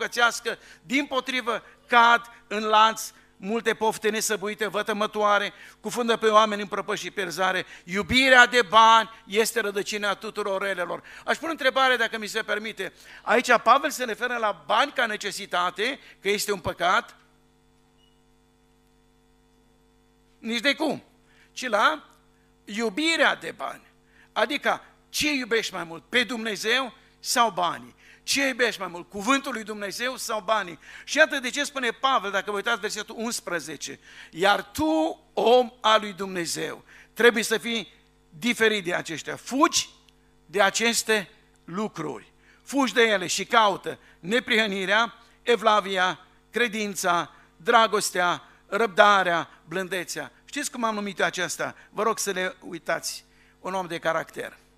pocățească, din potrivă cad în lanț multe pofte nesăbuite, vătămătoare, cufundă pe oameni în prăpăși și perzare. Iubirea de bani este rădăcina tuturor relelor. Aș pune întrebare, dacă mi se permite. Aici Pavel se referă la bani ca necesitate, că este un păcat? Nici de cum. Ci la iubirea de bani. Adică, ce iubești mai mult? Pe Dumnezeu sau banii? Ce iubești mai mult, cuvântul lui Dumnezeu sau banii? Și iată de ce spune Pavel, dacă vă uitați versetul 11, iar tu, om al lui Dumnezeu, trebuie să fii diferit de aceștia. Fugi de aceste lucruri. Fugi de ele și caută neprihănirea, evlavia, credința, dragostea, răbdarea, blândețea. Știți cum am numit aceasta? Vă rog să le uitați. Un om de caracter.